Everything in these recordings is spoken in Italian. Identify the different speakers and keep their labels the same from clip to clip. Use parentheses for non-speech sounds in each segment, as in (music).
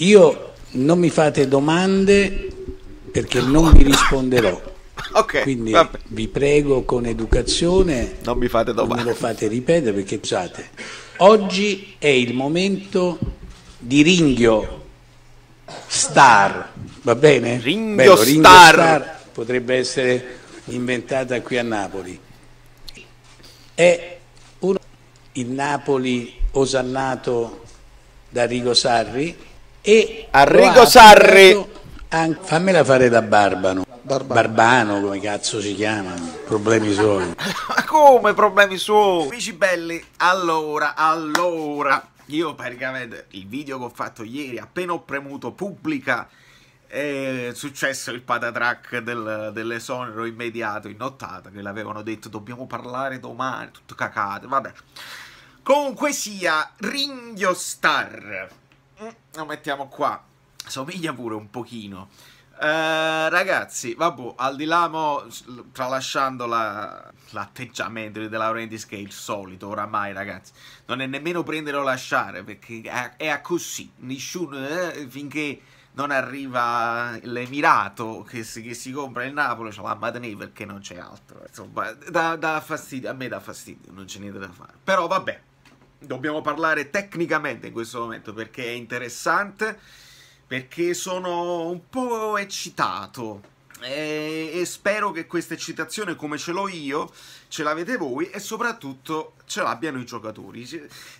Speaker 1: Io non mi fate domande perché non vi risponderò. (laughs) Okay, Quindi vabbè. vi prego con educazione, non mi fate domande. Non lo fate ripetere perché scusate, oggi è il momento di Ringhio Star, va bene? Ringhio, Bello, star. Star potrebbe essere inventata qui a Napoli. È uno, il Napoli osannato da Rigo Sarri e Arrigo Sarri. Fammela fare da Barbano. Barbano. Barbano. come cazzo si chiama? Problemi suoi. (laughs) Ma come problemi suoi? Amici belli, allora, allora. Io praticamente il video che ho fatto ieri, appena ho premuto pubblica, è successo il patatrack del, dell'esonero immediato in nottata, che l'avevano detto dobbiamo parlare domani, tutto cacate, vabbè. Comunque sia, Ringhio Star Mm, lo mettiamo qua. Somiglia pure un pochino. Uh, ragazzi, vabbè, al di là, mo, tralasciando l'atteggiamento di De Laurentiis che è il solito oramai, ragazzi, non è nemmeno prendere o lasciare, perché è, è così, nessuno, eh, finché non arriva l'Emirato che si, che si compra il Napoli, c'è la Madene perché non c'è altro, insomma, da, da fastidio, a me dà fastidio, non c'è niente da fare, però vabbè dobbiamo parlare tecnicamente in questo momento perché è interessante, perché sono un po' eccitato e, eh, e spero che questa eccitazione come ce l'ho io ce l'avete voi e soprattutto ce l'abbiano i giocatori.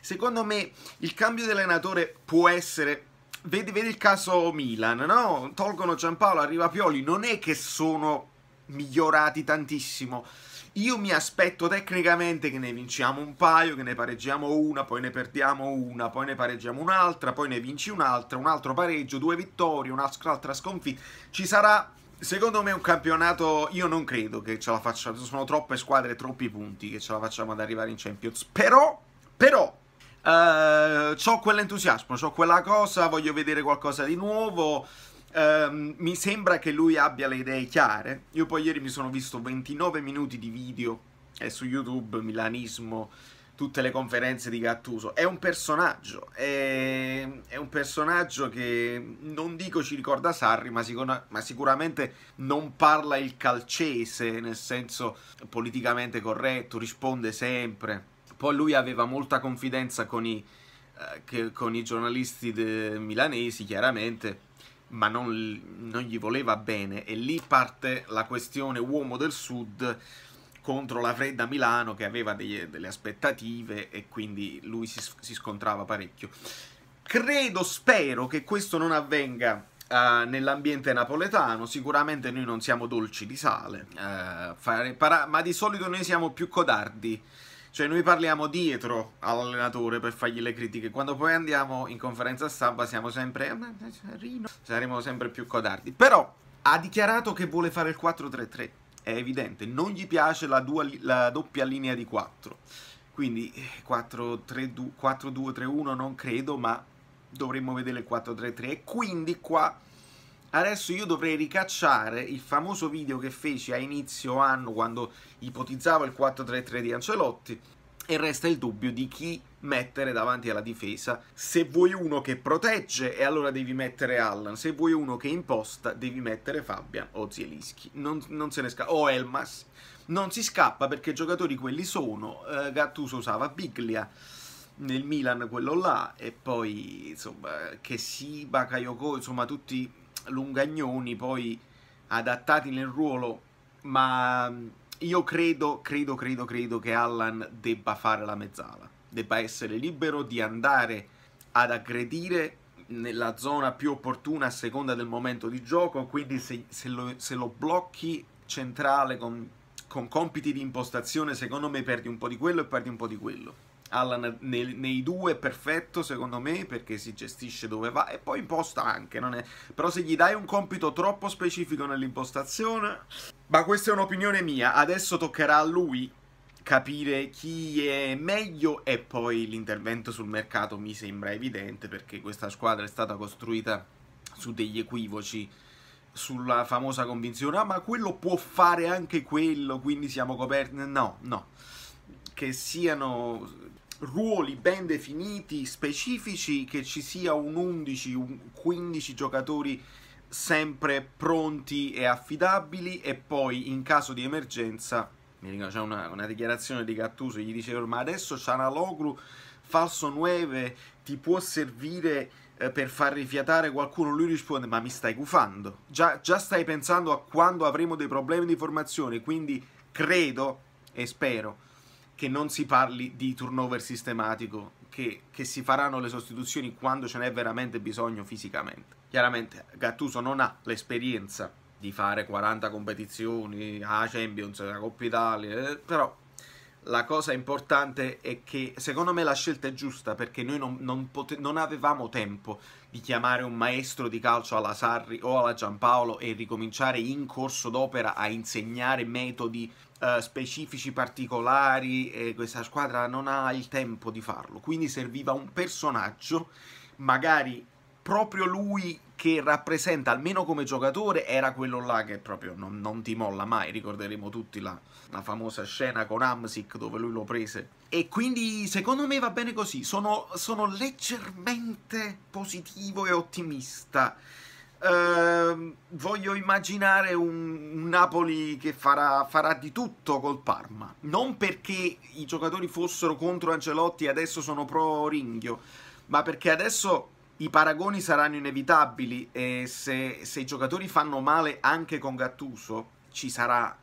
Speaker 1: Secondo me il cambio di allenatore può essere Vedi, vedi, il caso Milan, no? Tolgono Giampaolo, arriva Pioli, non è che sono migliorati tantissimo io mi aspetto tecnicamente che ne vinciamo un paio, che ne pareggiamo una, poi ne perdiamo una, poi ne pareggiamo un'altra, poi ne vinci un'altra, un altro pareggio, due vittorie, un'altra sconfitta. Ci sarà Secondo me un campionato, io non credo che ce la facciamo, sono troppe squadre, troppi punti che ce la facciamo ad arrivare in Champions, però, però, eh, ho quell'entusiasmo, ho quella cosa, voglio vedere qualcosa di nuovo, Um, mi sembra che lui abbia le idee chiare. Io poi ieri mi sono visto 29 minuti di video eh, su YouTube, Milanismo, tutte le conferenze di Gattuso. È un personaggio, è, è un personaggio che non dico ci ricorda Sarri, ma, sicur ma sicuramente non parla il calcese, nel senso politicamente corretto, risponde sempre. Poi lui aveva molta confidenza con i, eh, che, con i giornalisti milanesi, chiaramente ma non, non, gli voleva bene e lì parte la questione uomo del sud contro la fredda Milano che aveva degli, delle aspettative e quindi lui si, si, scontrava parecchio. Credo, spero che questo non avvenga uh, nell'ambiente napoletano, sicuramente noi non siamo dolci di sale, uh, fare, para, ma di solito noi siamo più codardi cioè noi parliamo dietro all'allenatore per fargli le critiche, quando poi andiamo in conferenza stampa siamo sempre... Eh, eh, saremo sempre più codardi. Però ha dichiarato che vuole fare il 4-3-3, è evidente, non gli piace la, dua, la doppia linea di 4. Quindi 4-2-3-1 eh, non credo, ma dovremmo vedere il 4-3-3 e quindi qua Adesso io dovrei ricacciare il famoso video che feci a inizio anno quando ipotizzavo il 4-3-3 di Ancelotti e resta il dubbio di chi mettere davanti alla difesa. Se vuoi uno che protegge, e allora devi mettere Allan. Se vuoi uno che imposta, devi mettere Fabian o Zielischi. Non, non se ne scappa. O Elmas. Non si scappa perché i giocatori quelli sono. Eh, Gattuso usava Biglia nel Milan quello là e poi insomma che si Bakayoko insomma tutti Lungagnoni poi adattati nel ruolo, ma mm, io credo, credo, credo, credo che Allan debba fare la mezzala, debba essere libero di andare ad aggredire nella zona più opportuna a seconda del momento di gioco, quindi se, se, lo, se lo, blocchi centrale con, con compiti di impostazione, secondo me perdi un po' di quello e perdi un po' di quello. Allan nei, nei, due è perfetto secondo me perché si gestisce dove va e poi imposta anche, non è... però se gli dai un compito troppo specifico nell'impostazione... Ma questa è un'opinione mia, adesso toccherà a lui capire chi è meglio e poi l'intervento sul mercato mi sembra evidente perché questa squadra è stata costruita su degli equivoci sulla famosa convinzione ah ma quello può fare anche quello quindi siamo coperti no no che siano ruoli ben definiti, specifici, che ci sia un 11, un 15 giocatori sempre pronti e affidabili e poi in caso di emergenza, mi ricordo c'è una, una, dichiarazione di Gattuso, gli diceva ma adesso Cianaloglu falso 9 ti può servire eh, per far rifiatare qualcuno, lui risponde ma mi stai cuffando, già, già stai pensando a quando avremo dei problemi di formazione, quindi credo e spero che non si parli di turnover sistematico, che, che, si faranno le sostituzioni quando ce n'è veramente bisogno fisicamente. Chiaramente Gattuso non ha l'esperienza di fare 40 competizioni, a Champions, la Coppa Italia, eh, però la cosa importante è che secondo me la scelta è giusta perché noi non, non, pote- non avevamo tempo di chiamare un maestro di calcio alla Sarri o alla Giampaolo e ricominciare in corso d'opera a insegnare metodi eh, specifici particolari e questa squadra non ha il tempo di farlo. Quindi serviva un personaggio, magari proprio lui che rappresenta, almeno come giocatore, era quello là che proprio non, non ti molla mai. Ricorderemo tutti la, la, famosa scena con Amsic dove lui lo prese. E quindi secondo me va bene così. Sono, sono leggermente positivo e ottimista. Eh, voglio immaginare un, un Napoli che farà, farà, di tutto col Parma. Non perché i giocatori fossero contro Ancelotti e adesso sono pro Ringhio, ma perché adesso i paragoni saranno inevitabili e se, se, i giocatori fanno male anche con Gattuso ci sarà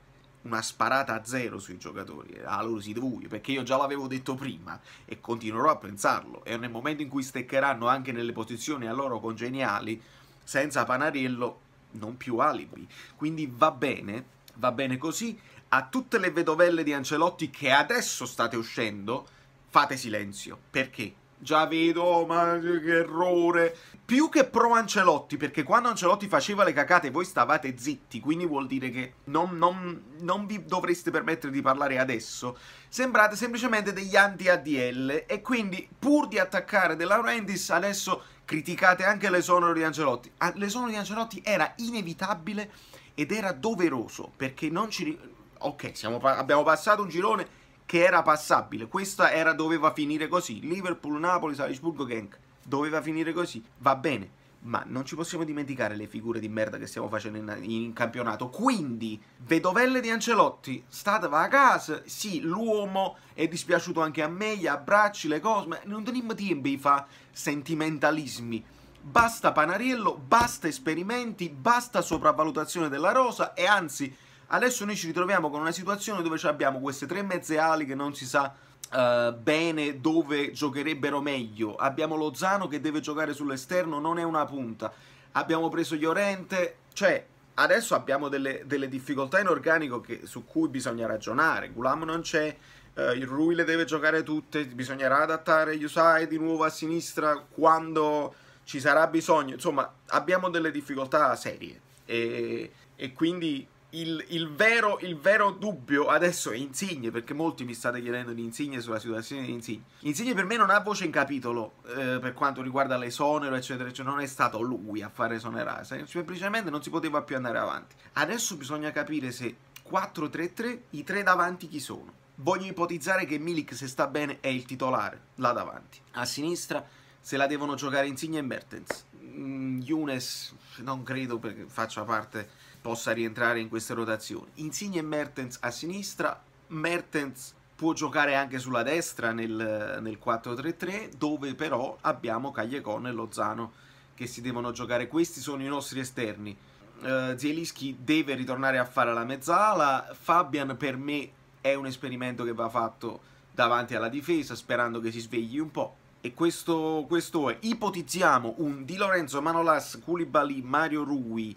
Speaker 1: una sparata a zero sui giocatori, eh, a ah, loro si deve, perché io già l'avevo detto prima e continuerò a pensarlo e nel momento in cui steccheranno anche nelle posizioni a loro congeniali, senza Panariello non più alibi. Quindi va bene, va bene così, a tutte le vedovelle di Ancelotti che adesso state uscendo, fate silenzio, perché? già vedo, ma che errore. Più che pro Ancelotti, perché quando Ancelotti faceva le cacate voi stavate zitti, quindi vuol dire che non, non, non vi dovreste permettere di parlare adesso. Sembrate semplicemente degli anti-ADL e quindi pur di attaccare De Laurentiis adesso criticate anche l'esonero di Ancelotti. Ah, l'esonero di Ancelotti era inevitabile ed era doveroso, perché non ci... Ok, pa abbiamo passato un girone che era passabile. Questa era, doveva finire così. Liverpool, Napoli, Salisburgo, Genk. Doveva finire così. Va bene. Ma non ci possiamo dimenticare le figure di merda che stiamo facendo in, in campionato. Quindi, vedovelle di Ancelotti, stateva a casa. Sì, l'uomo è dispiaciuto anche a me, gli abbracci, le cose. Ma non teniamo tempo di fare sentimentalismi. Basta Panariello, basta esperimenti, basta sopravvalutazione della rosa e anzi Adesso noi ci ritroviamo con una situazione dove abbiamo queste tre mezze ali che non si sa Uh, bene dove giocherebbero meglio. Abbiamo Lozano che deve giocare sull'esterno, non è una punta. Abbiamo preso Llorente, cioè adesso abbiamo delle, delle difficoltà in organico che, su cui bisogna ragionare. Gulam non c'è, uh, il Rui le deve giocare tutte, bisognerà adattare Yusai di nuovo a sinistra quando ci sarà bisogno. Insomma, abbiamo delle difficoltà serie e, e quindi il, il, vero, il, vero, dubbio adesso è Insigne, perché molti mi state chiedendo di Insigne sulla situazione di Insigne. Insigne per me non ha voce in capitolo eh, per quanto riguarda l'esonero, eccetera, eccetera. Non è stato lui a fare esonerare, semplicemente non si poteva più andare avanti. Adesso bisogna capire se 4-3-3, i tre davanti chi sono. Voglio ipotizzare che Milik, se sta bene, è il titolare là davanti. A sinistra se la devono giocare Insigne e Mertens. Mm, Younes non credo perché faccia parte, possa rientrare in queste rotazioni. Insigne e Mertens a sinistra, Mertens può giocare anche sulla destra nel, nel 4-3-3, dove però abbiamo Cagliacon e Lozano che si devono giocare. Questi sono i nostri esterni. Uh, Zielinski deve ritornare a fare la mezzala, Fabian per me è un esperimento che va fatto davanti alla difesa, sperando che si svegli un po' e questo, questo è, ipotizziamo un Di Lorenzo, Manolas, Koulibaly, Mario Rui,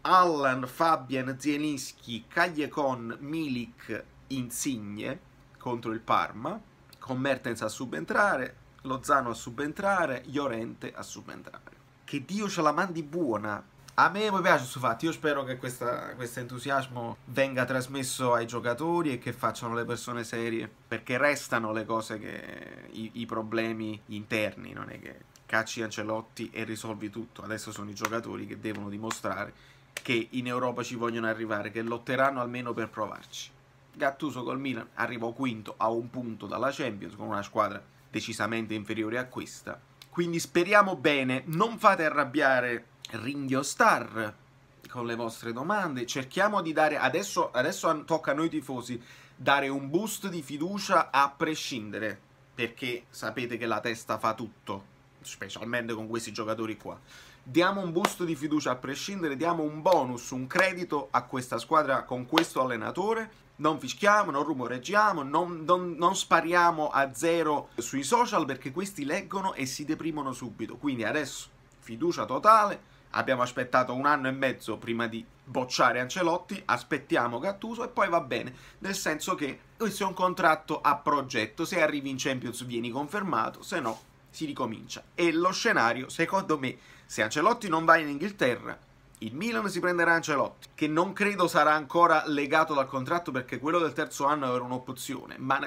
Speaker 1: Allan, Fabian, Zielinski, Cagliacon, Milik, Insigne contro il Parma, con Mertens a subentrare, Lozano a subentrare, Llorente a subentrare. Che Dio ce la mandi buona a me mi piace questo fatto, io spero che questo entusiasmo venga trasmesso ai giocatori e che facciano le persone serie, perché restano le cose che... i, i problemi interni, non è che cacci Ancelotti e risolvi tutto, adesso sono i giocatori che devono dimostrare che in Europa ci vogliono arrivare, che lotteranno almeno per provarci. Gattuso col Milan arrivò quinto a un punto dalla Champions con una squadra decisamente inferiore a questa, quindi speriamo bene, non fate arrabbiare Ringhio Star con le vostre domande. Cerchiamo di dare adesso, adesso tocca a noi tifosi dare un boost di fiducia a prescindere, perché sapete che la testa fa tutto, specialmente con questi giocatori qua. Diamo un boost di fiducia a prescindere, diamo un bonus, un credito a questa squadra con questo allenatore. Non fischiamo, non rumoreggiamo, non, non, non spariamo a zero sui social perché questi leggono e si deprimono subito. Quindi adesso fiducia totale, abbiamo aspettato un anno e mezzo prima di bocciare Ancelotti, aspettiamo Gattuso e poi va bene, nel senso che questo è un contratto a progetto, se arrivi in Champions vieni confermato, se no si ricomincia. E lo scenario, secondo me, se Ancelotti non va in Inghilterra, il Milan si prenderà Ancelotti, che non credo sarà ancora legato dal contratto perché quello del terzo anno era un'opzione, ma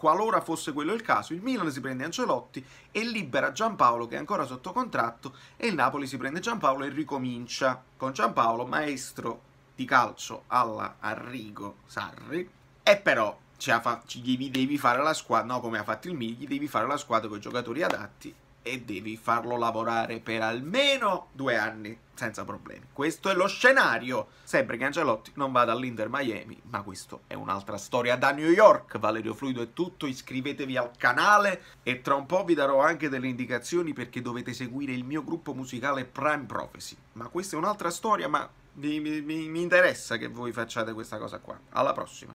Speaker 1: qualora fosse quello il caso, il Milan si prende Ancelotti e libera Giampaolo che è ancora sotto contratto e il Napoli si prende Giampaolo e ricomincia con Giampaolo, maestro di calcio alla Arrigo Sarri. E però ci, ha fa- ci devi, devi fare la squadra, no come ha fatto il Milan, gli devi fare la squadra con i giocatori adatti e devi farlo lavorare per almeno due anni senza problemi. Questo è lo scenario. Sempre che Ancelotti non vada all'Inter Miami, ma questo è un'altra storia da New York. Valerio Fluido è tutto, iscrivetevi al canale e tra un po' vi darò anche delle indicazioni perché dovete seguire il mio gruppo musicale Prime Prophecy. Ma questa è un'altra storia, ma mi, mi, mi interessa che voi facciate questa cosa qua. Alla prossima.